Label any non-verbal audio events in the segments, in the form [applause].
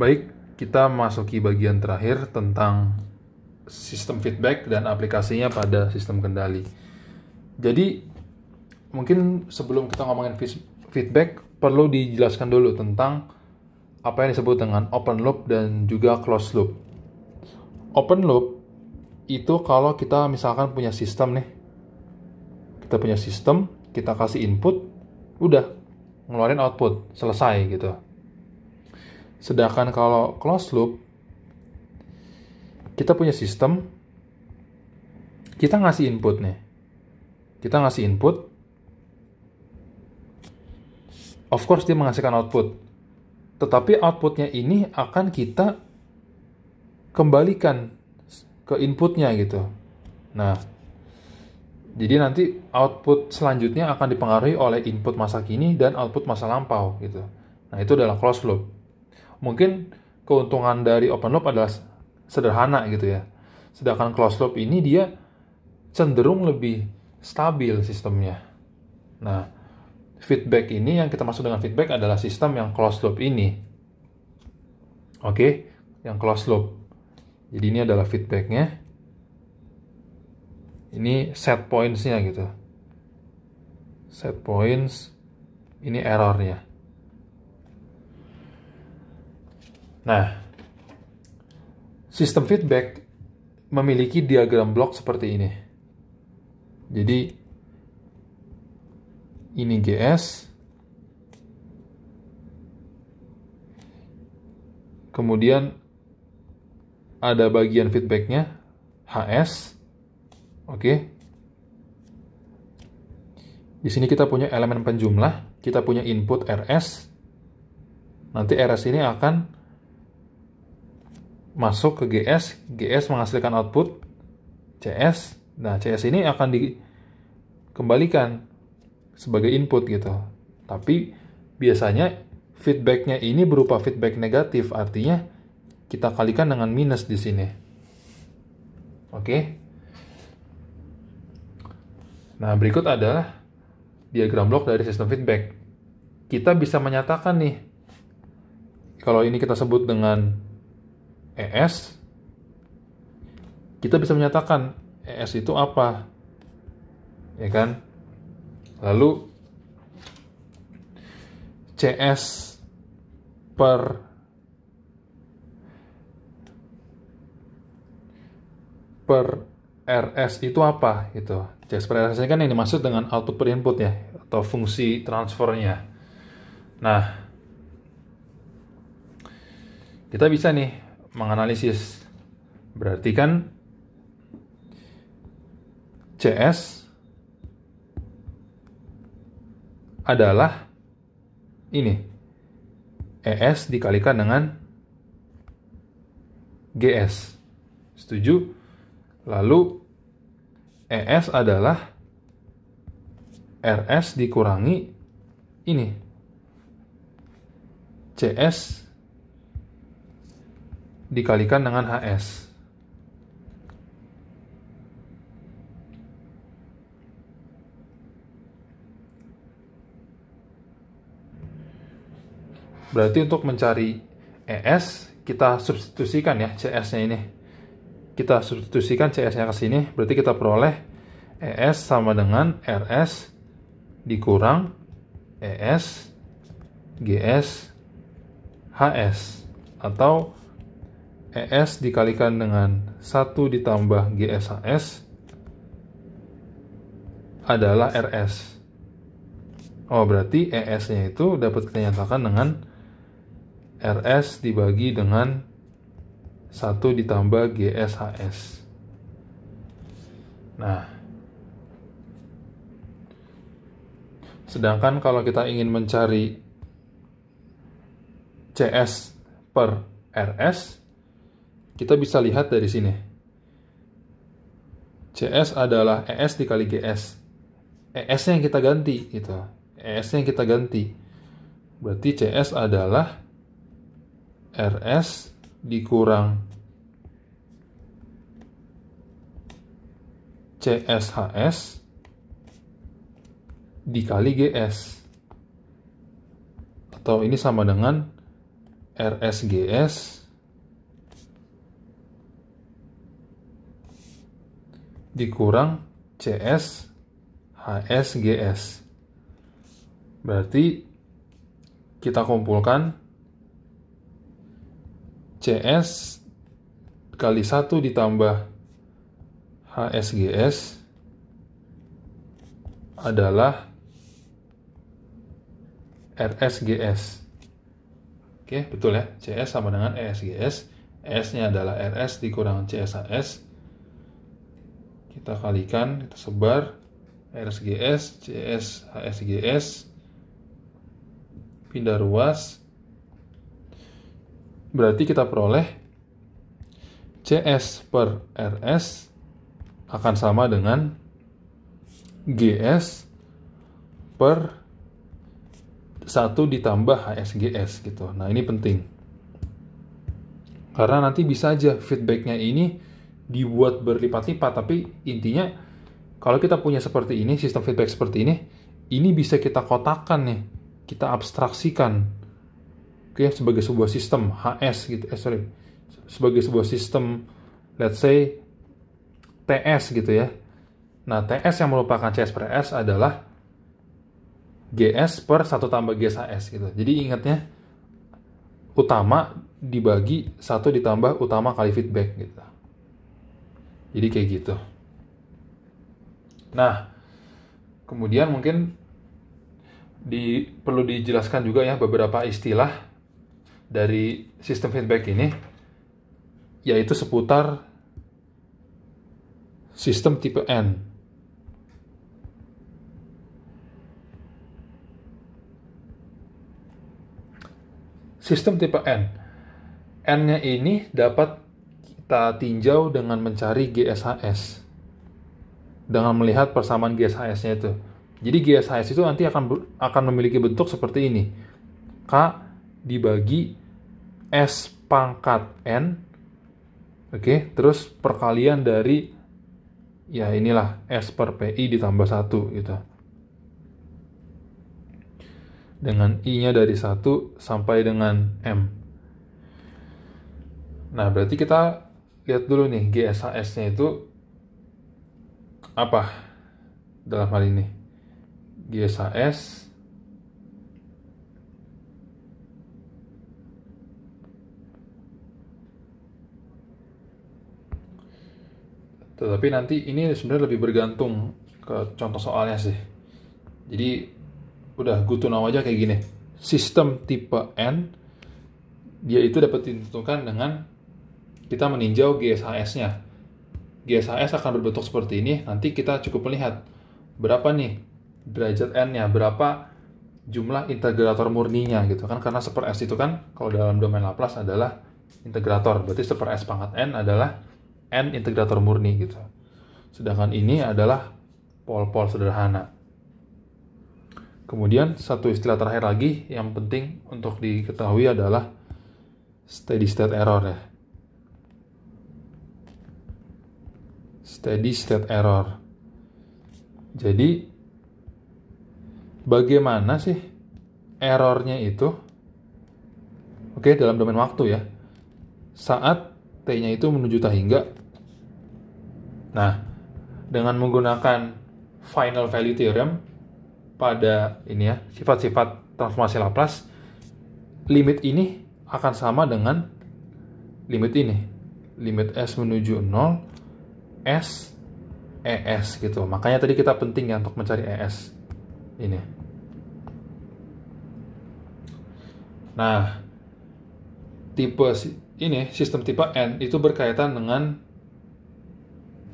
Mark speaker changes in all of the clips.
Speaker 1: Baik, kita masuki bagian terakhir tentang sistem feedback dan aplikasinya pada sistem kendali. Jadi, mungkin sebelum kita ngomongin feedback, perlu dijelaskan dulu tentang apa yang disebut dengan open loop dan juga closed loop. Open loop itu kalau kita misalkan punya sistem nih. Kita punya sistem, kita kasih input, udah ngeluarin output, selesai gitu Sedangkan kalau closed loop, kita punya sistem, kita ngasih input nih. Kita ngasih input, of course dia menghasilkan output. Tetapi outputnya ini akan kita kembalikan ke inputnya gitu. Nah, jadi nanti output selanjutnya akan dipengaruhi oleh input masa kini dan output masa lampau gitu. Nah, itu adalah closed loop mungkin keuntungan dari open loop adalah sederhana gitu ya. Sedangkan closed loop ini dia cenderung lebih stabil sistemnya. Nah, feedback ini yang kita masuk dengan feedback adalah sistem yang closed loop ini. Oke, okay? yang closed loop. Jadi ini adalah feedbacknya. Ini set points-nya gitu. Set points, ini errornya. Nah, sistem feedback memiliki diagram blok seperti ini. Jadi ini GS kemudian ada bagian feedbacknya HS oke di sini kita punya elemen penjumlah kita punya input RS nanti RS ini akan masuk ke GS, GS menghasilkan output CS. Nah, CS ini akan dikembalikan sebagai input gitu. Tapi biasanya feedbacknya ini berupa feedback negatif, artinya kita kalikan dengan minus di sini. Oke. Nah, berikut adalah diagram blok dari sistem feedback. Kita bisa menyatakan nih, kalau ini kita sebut dengan ES, kita bisa menyatakan ES itu apa. Ya kan? Lalu CS per per RS itu apa gitu. CS per RS ini kan yang dimaksud dengan output per input ya atau fungsi transfernya. Nah, kita bisa nih menganalisis. Berarti kan CS adalah ini ES dikalikan dengan GS. Setuju? Lalu ES adalah RS dikurangi ini. CS dikalikan dengan HS. Berarti untuk mencari ES kita substitusikan ya CS-nya ini. Kita substitusikan CS-nya ke sini, berarti kita peroleh ES sama dengan RS dikurang ES GS HS atau ES dikalikan dengan 1 ditambah GSHS adalah RS. Oh, berarti ES-nya itu dapat kita nyatakan dengan RS dibagi dengan 1 ditambah GSHS. Nah, sedangkan kalau kita ingin mencari CS per RS, kita bisa lihat dari sini. CS adalah ES dikali GS. es yang kita ganti gitu. es yang kita ganti. Berarti CS adalah RS dikurang CSHS dikali GS. Atau ini sama dengan RSGS dikurang CS HS GS Berarti kita kumpulkan CS kali 1 ditambah HSGS adalah RSGS. Oke, betul ya. CS sama dengan ESGS. S-nya adalah RS dikurang CSHS kita kalikan kita sebar RSGS, CS, HSGS pindah ruas berarti kita peroleh CS per RS akan sama dengan GS per 1 ditambah HSGS gitu. Nah ini penting. Karena nanti bisa aja feedbacknya ini dibuat berlipat-lipat tapi intinya kalau kita punya seperti ini sistem feedback seperti ini ini bisa kita kotakan nih kita abstraksikan oke okay, sebagai sebuah sistem HS gitu eh sorry sebagai sebuah sistem let's say TS gitu ya nah TS yang merupakan CS per S adalah GS per 1 tambah gs HS gitu jadi ingatnya utama dibagi satu ditambah utama kali feedback gitu jadi kayak gitu. Nah, kemudian mungkin di, perlu dijelaskan juga ya beberapa istilah dari sistem feedback ini, yaitu seputar sistem tipe N. Sistem tipe N. N-nya ini dapat kita tinjau dengan mencari GSHS dengan melihat persamaan GSHS-nya itu. Jadi GSHS itu nanti akan akan memiliki bentuk seperti ini. K dibagi S pangkat N. Oke, okay, terus perkalian dari ya inilah S per PI ditambah 1 gitu. Dengan I-nya dari 1 sampai dengan M. Nah, berarti kita lihat dulu nih GSHS-nya itu apa dalam hal ini. GSHS Tetapi nanti ini sebenarnya lebih bergantung ke contoh soalnya sih. Jadi udah gue tunau aja kayak gini. Sistem tipe N dia itu dapat ditentukan dengan kita meninjau GSHS-nya. GSHS akan berbentuk seperti ini, nanti kita cukup melihat berapa nih derajat N-nya, berapa jumlah integrator murninya gitu kan karena seper S itu kan kalau dalam domain Laplace adalah integrator berarti seper S pangkat N adalah N integrator murni gitu sedangkan ini adalah pol-pol sederhana kemudian satu istilah terakhir lagi yang penting untuk diketahui adalah steady state error ya steady state error. Jadi bagaimana sih errornya itu? Oke, dalam domain waktu ya. Saat t-nya itu menuju tak hingga. Nah, dengan menggunakan final value theorem pada ini ya, sifat-sifat transformasi Laplace, limit ini akan sama dengan limit ini. Limit S menuju 0 E S ES gitu. Makanya tadi kita penting ya untuk mencari ES ini. Nah, tipe ini sistem tipe N itu berkaitan dengan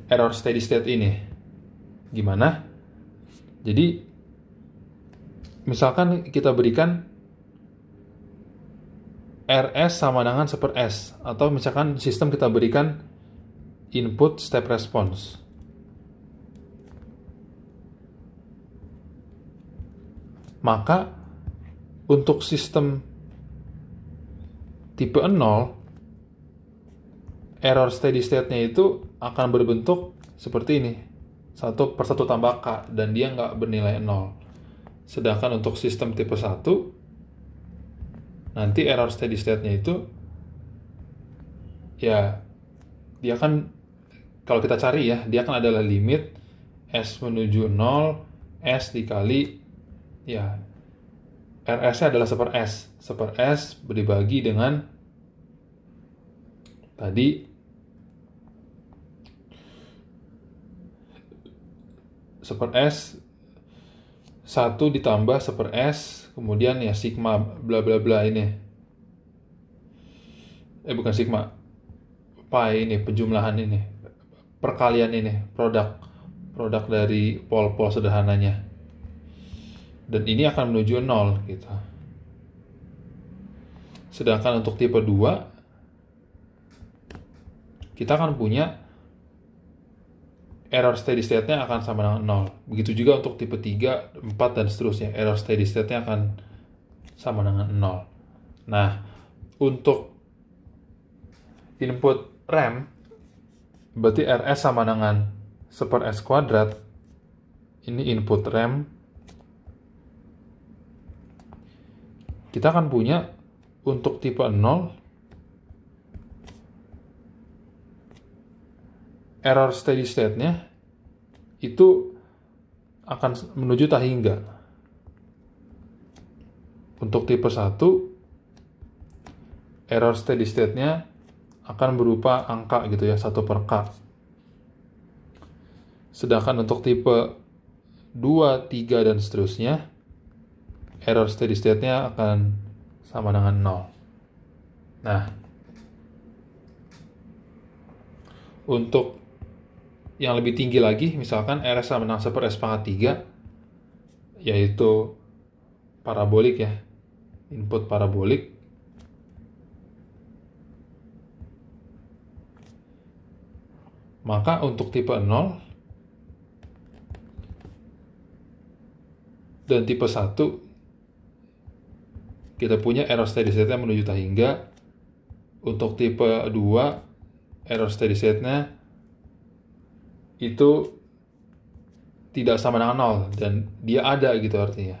Speaker 1: error steady state ini. Gimana? Jadi misalkan kita berikan RS sama dengan seper S atau misalkan sistem kita berikan input step response. Maka untuk sistem tipe 0 error steady state-nya itu akan berbentuk seperti ini. satu persatu tambah K dan dia nggak bernilai 0. Sedangkan untuk sistem tipe 1, nanti error steady state-nya itu, ya, dia akan kalau kita cari ya, dia kan adalah limit S menuju 0, S dikali ya RS-nya adalah seper S. Seper S dibagi dengan tadi seper S 1 ditambah seper S kemudian ya sigma bla bla bla ini eh bukan sigma pi ini penjumlahan ini perkalian ini produk produk dari pol-pol sederhananya dan ini akan menuju nol gitu sedangkan untuk tipe 2 kita akan punya error steady state-nya akan sama dengan nol Begitu juga untuk tipe 3, 4, dan seterusnya. Error steady state-nya akan sama dengan nol Nah, untuk input RAM berarti RS sama dengan 1 per S kuadrat ini input rem kita akan punya untuk tipe 0 error steady state-nya itu akan menuju tak hingga. Untuk tipe 1 error steady state-nya akan berupa angka gitu ya, satu per K. Sedangkan untuk tipe 2, 3, dan seterusnya, error steady state-nya akan sama dengan 0. Nah, untuk yang lebih tinggi lagi, misalkan RS sama dengan 1 per S pangkat 3, yaitu parabolik ya, input parabolik, Maka untuk tipe 0 dan tipe 1 kita punya error steady state-nya menuju tahingga Untuk tipe 2 error steady state-nya itu tidak sama dengan 0 dan dia ada gitu artinya.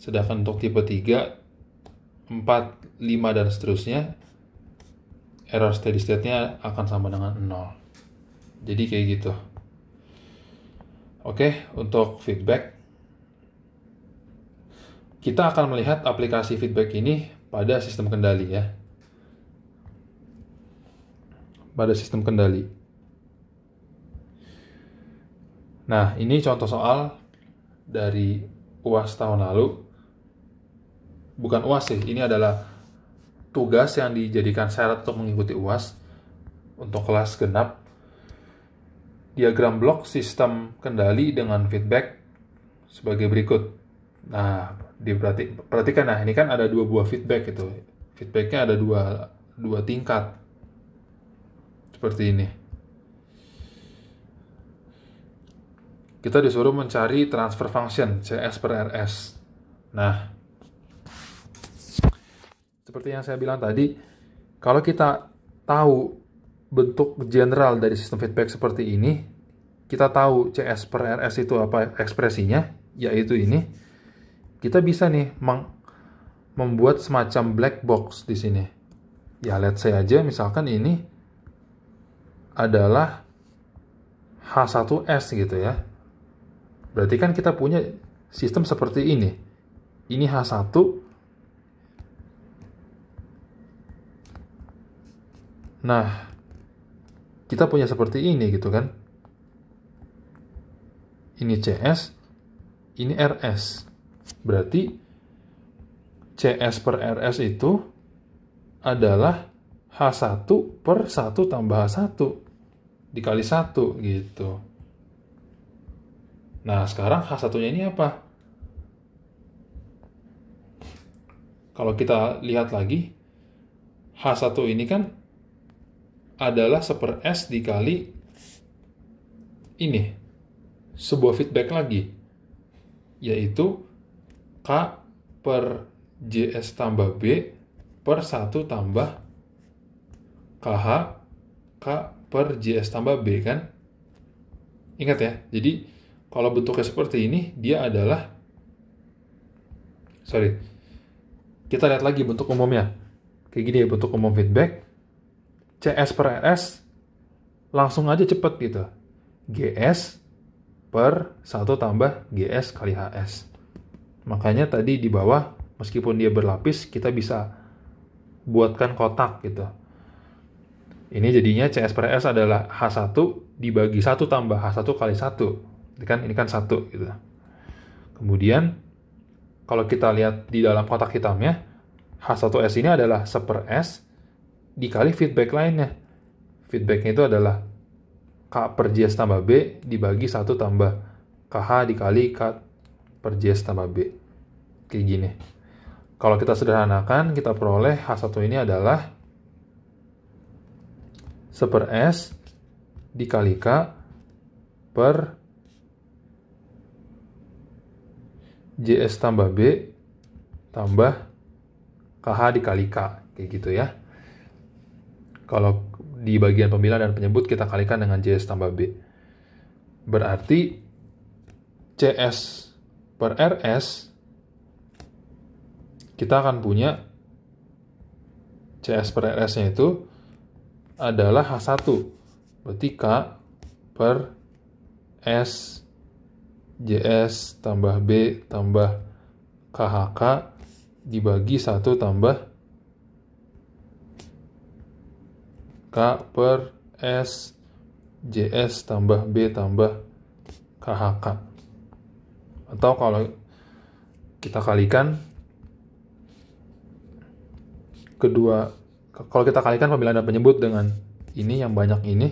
Speaker 1: Sedangkan untuk tipe 3, 4, 5 dan seterusnya error steady state-nya akan sama dengan 0 jadi kayak gitu oke untuk feedback kita akan melihat aplikasi feedback ini pada sistem kendali ya pada sistem kendali nah ini contoh soal dari UAS tahun lalu bukan UAS sih, ini adalah tugas yang dijadikan syarat untuk mengikuti UAS untuk kelas genap diagram blok sistem kendali dengan feedback sebagai berikut. Nah, diperhatikan nah ini kan ada dua buah feedback itu. Feedbacknya ada dua dua tingkat seperti ini. Kita disuruh mencari transfer function CS per RS. Nah, seperti yang saya bilang tadi, kalau kita tahu bentuk general dari sistem feedback seperti ini, kita tahu CS per RS itu apa ekspresinya, yaitu ini. Kita bisa nih membuat semacam black box di sini. Ya, let's say aja misalkan ini adalah H1S gitu ya. Berarti kan kita punya sistem seperti ini. Ini H1, Nah, kita punya seperti ini gitu kan ini CS ini RS berarti CS per RS itu adalah H1 per 1 tambah H1 dikali 1 gitu nah sekarang H1 nya ini apa kalau kita lihat lagi H1 ini kan adalah seper S dikali ini. Sebuah feedback lagi. Yaitu K per JS tambah B per 1 tambah KH K per JS tambah B kan? Ingat ya, jadi kalau bentuknya seperti ini, dia adalah sorry, kita lihat lagi bentuk umumnya. Kayak gini ya bentuk umum feedback. CS per RS langsung aja cepet gitu. GS per 1 tambah GS kali HS. Makanya tadi di bawah meskipun dia berlapis kita bisa buatkan kotak gitu. Ini jadinya CS per RS adalah H1 dibagi 1 tambah H1 kali 1. Ini kan, ini kan 1 gitu. Kemudian kalau kita lihat di dalam kotak hitamnya, H1S ini adalah 1 per S dikali feedback lainnya. Feedbacknya itu adalah K per JS tambah B dibagi 1 tambah KH dikali K per JS tambah B. Kayak gini. Kalau kita sederhanakan, kita peroleh H1 ini adalah 1 per S dikali K per JS tambah B tambah KH dikali K. Kayak gitu ya. Kalau di bagian pembilang dan penyebut kita kalikan dengan JS tambah B. Berarti CS per RS kita akan punya CS per RS-nya itu adalah H1. Berarti K per S JS tambah B tambah KHK dibagi 1 tambah K per S JS tambah B tambah KHK. Atau kalau kita kalikan kedua kalau kita kalikan pemilihan dan penyebut dengan ini yang banyak ini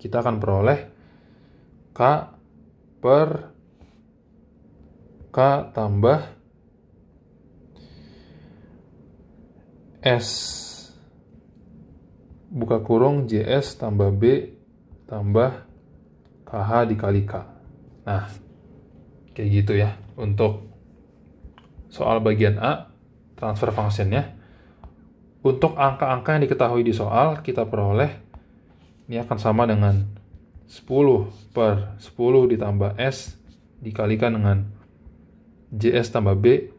Speaker 1: kita akan peroleh K per K tambah S buka kurung JS tambah B tambah KH dikali K. Nah, kayak gitu ya untuk soal bagian A, transfer functionnya. Untuk angka-angka yang diketahui di soal, kita peroleh ini akan sama dengan 10 per 10 ditambah S dikalikan dengan JS tambah B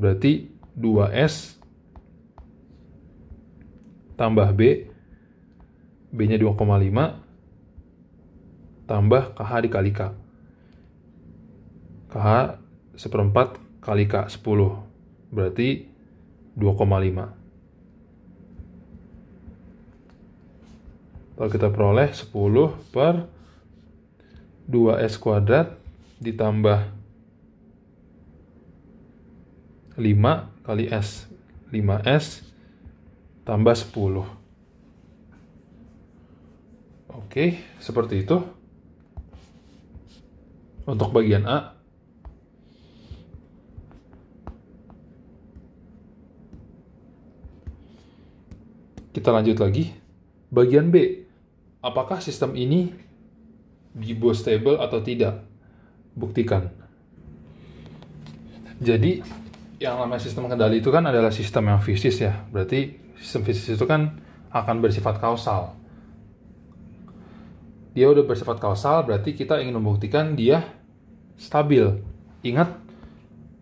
Speaker 1: berarti 2S tambah B, B-nya 2,5, tambah KH dikali K. KH seperempat kali K 10, berarti 2,5. kalau kita peroleh 10 per 2S kuadrat ditambah 5 kali S. 5S tambah 10. Oke, seperti itu. Untuk bagian A. Kita lanjut lagi. Bagian B. Apakah sistem ini di stable atau tidak? Buktikan. Jadi, yang namanya sistem kendali itu kan adalah sistem yang fisis ya. Berarti sistem fisik itu kan akan bersifat kausal. Dia udah bersifat kausal, berarti kita ingin membuktikan dia stabil. Ingat,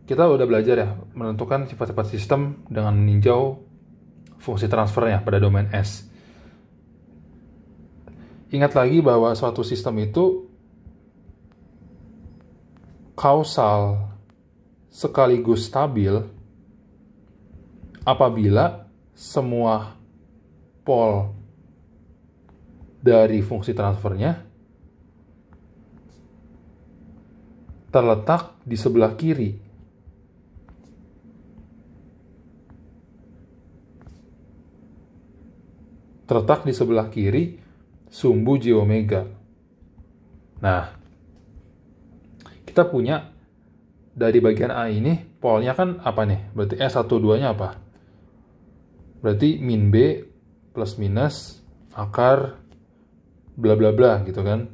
Speaker 1: kita udah belajar ya, menentukan sifat-sifat sistem dengan meninjau fungsi transfernya pada domain S. Ingat lagi bahwa suatu sistem itu kausal sekaligus stabil apabila semua pol dari fungsi transfernya terletak di sebelah kiri. Terletak di sebelah kiri sumbu J omega. Nah, kita punya dari bagian A ini polnya kan apa nih? Berarti S12-nya apa? berarti min B plus minus akar bla bla bla gitu kan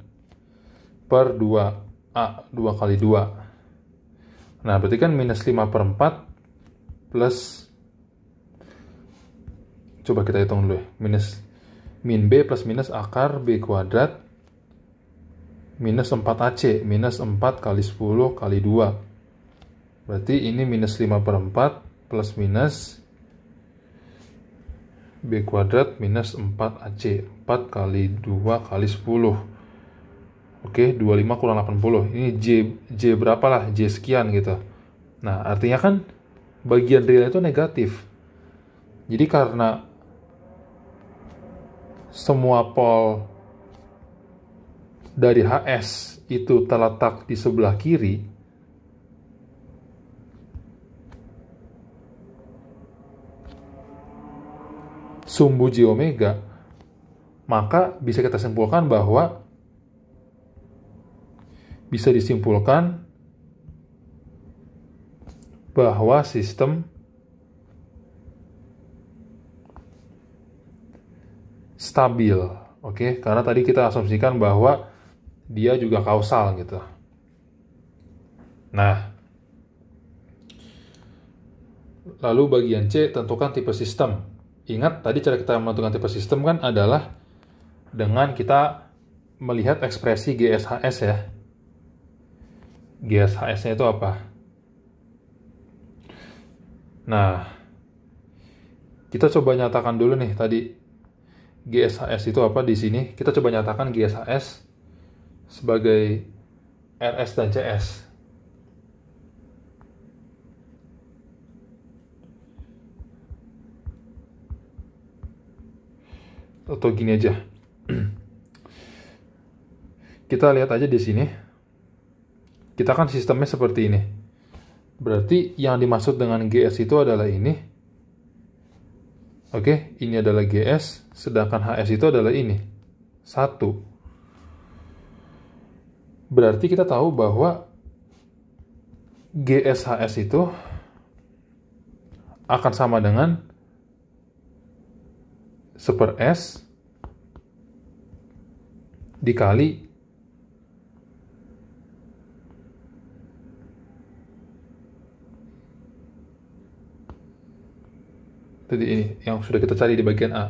Speaker 1: per 2 A 2 kali 2 nah berarti kan minus 5 per 4 plus coba kita hitung dulu ya minus min B plus minus akar B kuadrat minus 4AC minus 4 kali 10 kali 2 berarti ini minus 5 per 4 plus minus B kuadrat minus 4AC 4 kali 2 kali 10 Oke 25 kurang 80 Ini J, J berapa lah J sekian gitu Nah artinya kan bagian real itu negatif Jadi karena semua pol dari HS itu terletak di sebelah kiri sumbu j omega, maka bisa kita simpulkan bahwa bisa disimpulkan bahwa sistem stabil. Oke, karena tadi kita asumsikan bahwa dia juga kausal gitu. Nah, lalu bagian C tentukan tipe sistem ingat tadi cara kita menentukan tipe sistem kan adalah dengan kita melihat ekspresi GSHS ya. gshs itu apa? Nah, kita coba nyatakan dulu nih tadi GSHS itu apa di sini? Kita coba nyatakan GSHS sebagai RS dan CS. atau gini aja. Kita lihat aja di sini. Kita kan sistemnya seperti ini. Berarti yang dimaksud dengan GS itu adalah ini. Oke, ini adalah GS, sedangkan HS itu adalah ini. Satu. Berarti kita tahu bahwa GS HS itu akan sama dengan Super S dikali tadi ini yang sudah kita cari di bagian A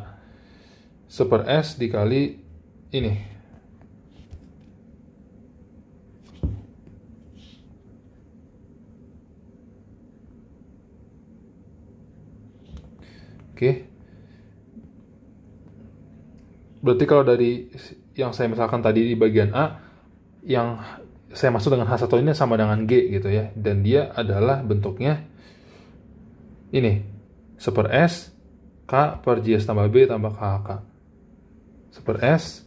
Speaker 1: Super S dikali ini berarti kalau dari yang saya misalkan tadi di bagian A yang saya masuk dengan H1 ini sama dengan G gitu ya dan dia adalah bentuknya ini seper S K per js tambah B tambah k K. seper S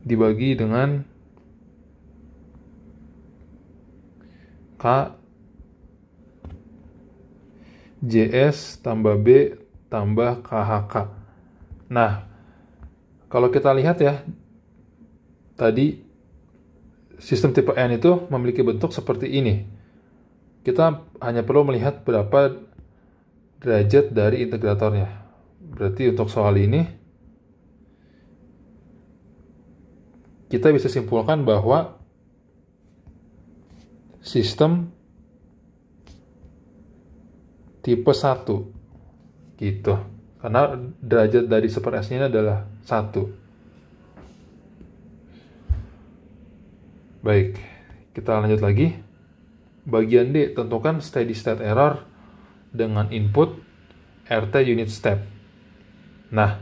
Speaker 1: dibagi dengan K JS tambah B tambah KHK Nah, kalau kita lihat ya, tadi sistem tipe N itu memiliki bentuk seperti ini. Kita hanya perlu melihat berapa derajat dari integratornya. Berarti untuk soal ini, kita bisa simpulkan bahwa sistem tipe 1 gitu karena derajat dari super S-nya adalah satu. Baik, kita lanjut lagi. Bagian D, tentukan steady state error dengan input RT unit step. Nah,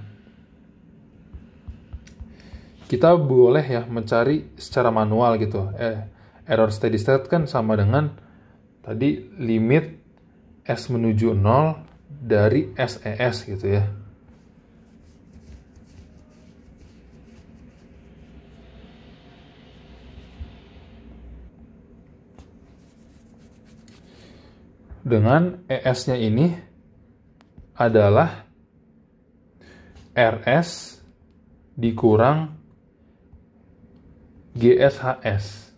Speaker 1: kita boleh ya mencari secara manual gitu. Eh, error steady state kan sama dengan tadi limit S menuju 0 dari SES e gitu ya. Dengan ES-nya ini adalah RS dikurang GSHS.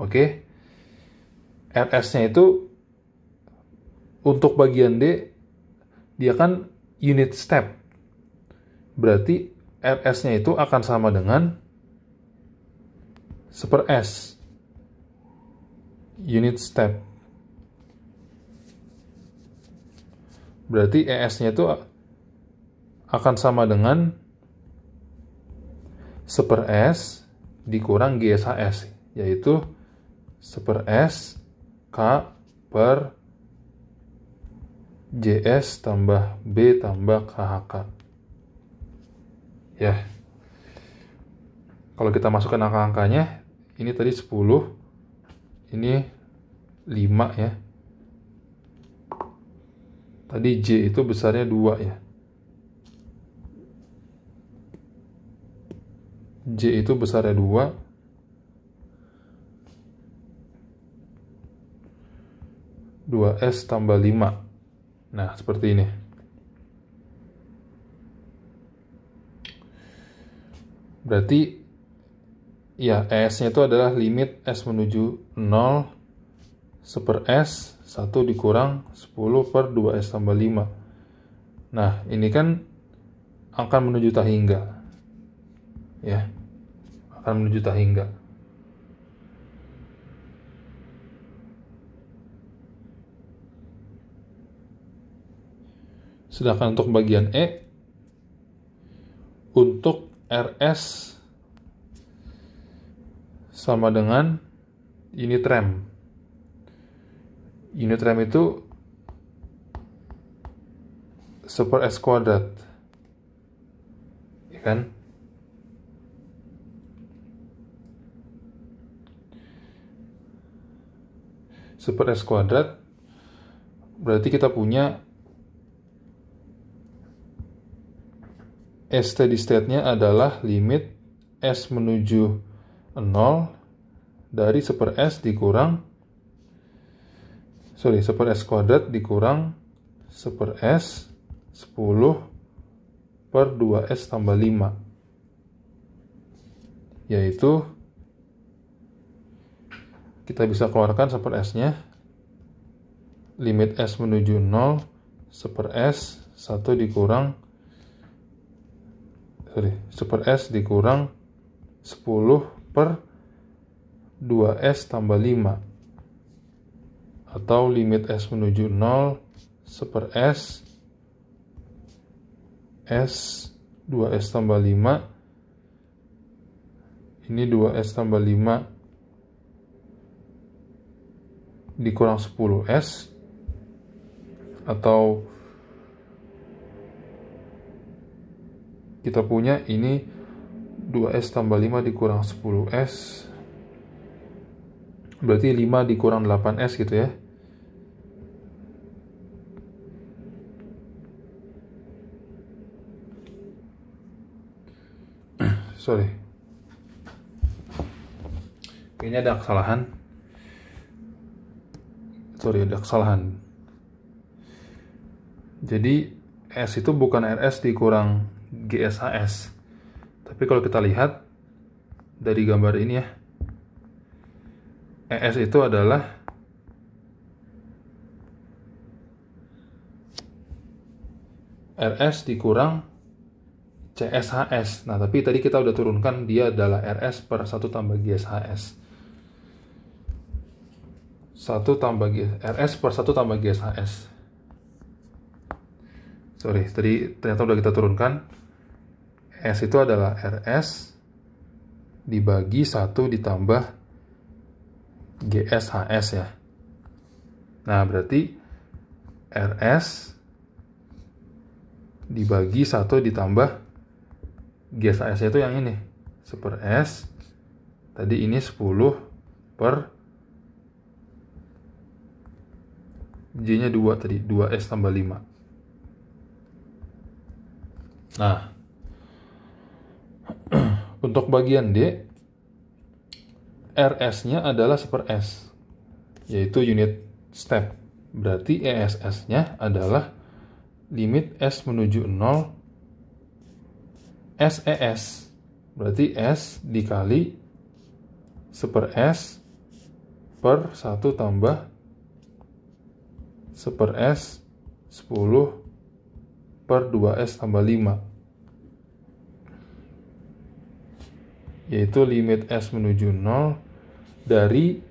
Speaker 1: Oke. Okay? RS-nya itu untuk bagian D dia kan unit step. Berarti RS-nya itu akan sama dengan seper S unit step. Berarti ES-nya itu akan sama dengan seper S dikurang GSHS, yaitu seper S K per JS tambah B tambah KHK. Ya. Kalau kita masukkan angka-angkanya, ini tadi 10, ini 5 ya. Tadi J itu besarnya 2 ya. J itu besarnya 2, dua s tambah lima Nah, seperti ini. Berarti ya e S-nya itu adalah limit S menuju 0 seper S 1 dikurang 10 per 2S tambah 5 nah ini kan akan menuju tak hingga ya akan menuju tak hingga Sedangkan untuk bagian E, untuk RS sama dengan unit rem. Unit rem itu super S kuadrat. Ya kan? Super S kuadrat berarti kita punya S steady state-nya adalah limit S menuju 0 dari 1 per S dikurang sorry 1 per S kuadrat dikurang 1 per S 10 per 2S tambah 5 yaitu kita bisa keluarkan 1 per S nya limit S menuju 0 1 per S 1 dikurang sorry super S dikurang 10 per 2S tambah 5 atau limit S menuju 0 super S S 2S tambah 5 ini 2S tambah 5 dikurang 10S atau kita punya ini 2S tambah 5 dikurang 10S berarti 5 dikurang 8S gitu ya [clears throat] sorry kayaknya ada kesalahan sorry ada kesalahan jadi S itu bukan RS dikurang GSHS tapi kalau kita lihat dari gambar ini ya ES itu adalah RS dikurang CSHS. Nah, tapi tadi kita udah turunkan dia adalah RS per 1 tambah GSHS. 1 tambah RS per 1 tambah GSHS. Sorry, tadi ternyata udah kita turunkan. S itu adalah RS dibagi 1 ditambah GSHS ya. Nah, berarti RS dibagi 1 ditambah GSHS itu yang ini. Super S. Tadi ini 10 per J-nya 2 tadi. 2S tambah 5. Nah, [clears throat] Untuk bagian D, RS-nya adalah super S, yaitu unit step. Berarti ESS-nya adalah limit S menuju 0 SES. Berarti S dikali super S per 1 tambah super S 10 per 2S tambah 5. yaitu limit S menuju 0 dari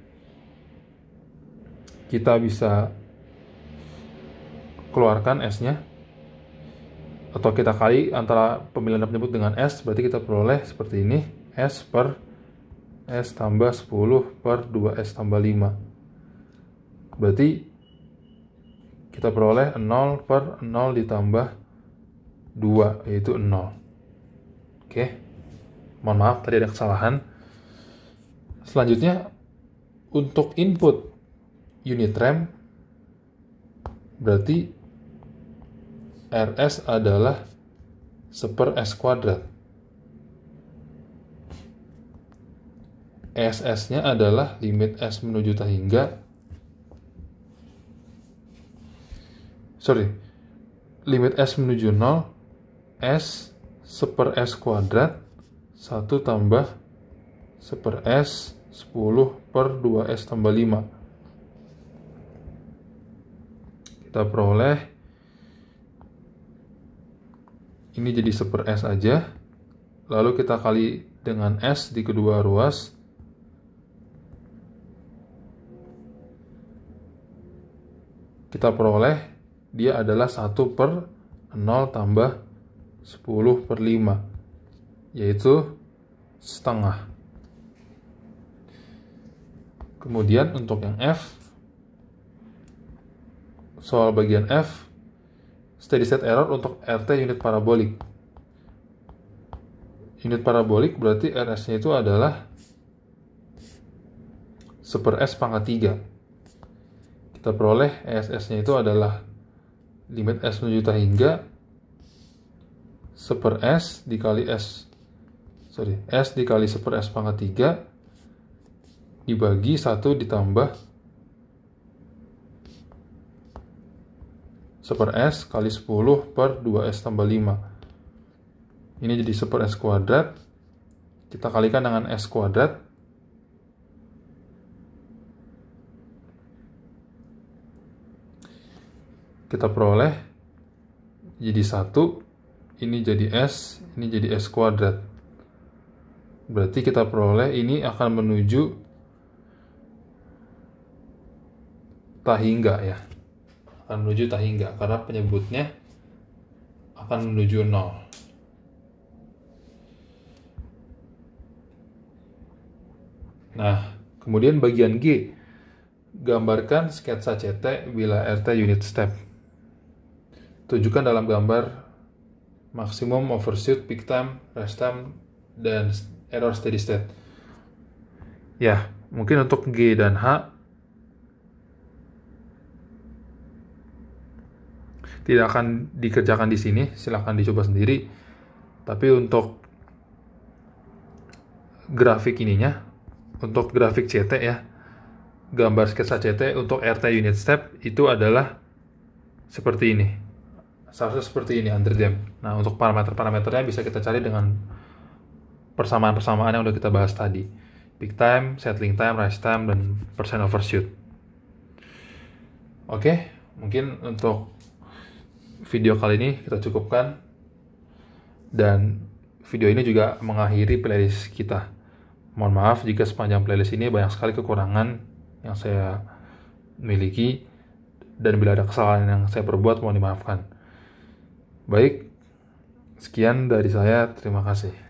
Speaker 1: kita bisa keluarkan S-nya atau kita kali antara pemilihan dan penyebut dengan S berarti kita peroleh seperti ini S per S tambah 10 per 2S tambah 5 berarti kita peroleh 0 per 0 ditambah 2 yaitu 0 oke okay mohon maaf tadi ada kesalahan. Selanjutnya untuk input unit rem berarti RS adalah seper S kuadrat. SS-nya adalah limit S menuju tak hingga sorry limit S menuju 0 S seper S kuadrat 1 tambah 1 per S 10 per 2S tambah 5 kita peroleh ini jadi 1 per S aja lalu kita kali dengan S di kedua ruas kita peroleh dia adalah 1 per 0 tambah 10 per 5 yaitu setengah. Kemudian untuk yang F, soal bagian F, steady state error untuk RT unit parabolik. Unit parabolik berarti RS-nya itu adalah seper S pangkat 3. Kita peroleh ESS-nya itu adalah limit S menuju hingga seper S dikali S sorry, S dikali 1 per S pangkat 3 dibagi 1 ditambah 1 per S kali 10 per 2S tambah 5. Ini jadi 1 per S kuadrat. Kita kalikan dengan S kuadrat. Kita peroleh jadi 1. Ini jadi S, ini jadi S kuadrat. Berarti kita peroleh ini akan menuju tahingga ya. Akan menuju tahingga karena penyebutnya akan menuju nol. Nah, kemudian bagian G gambarkan sketsa CT bila RT unit step. Tunjukkan dalam gambar maksimum overshoot, peak time, rest time, dan error steady state. Ya, mungkin untuk G dan H tidak akan dikerjakan di sini, silahkan dicoba sendiri. Tapi untuk grafik ininya, untuk grafik CT ya, gambar sketsa CT untuk RT unit step itu adalah seperti ini. Seharusnya seperti ini under dam. Nah, untuk parameter-parameternya bisa kita cari dengan persamaan-persamaan yang udah kita bahas tadi. Peak time, settling time, rise time, dan percent overshoot. Oke, mungkin untuk video kali ini kita cukupkan. Dan video ini juga mengakhiri playlist kita. Mohon maaf jika sepanjang playlist ini banyak sekali kekurangan yang saya miliki dan bila ada kesalahan yang saya perbuat mohon dimaafkan. Baik, sekian dari saya. Terima kasih.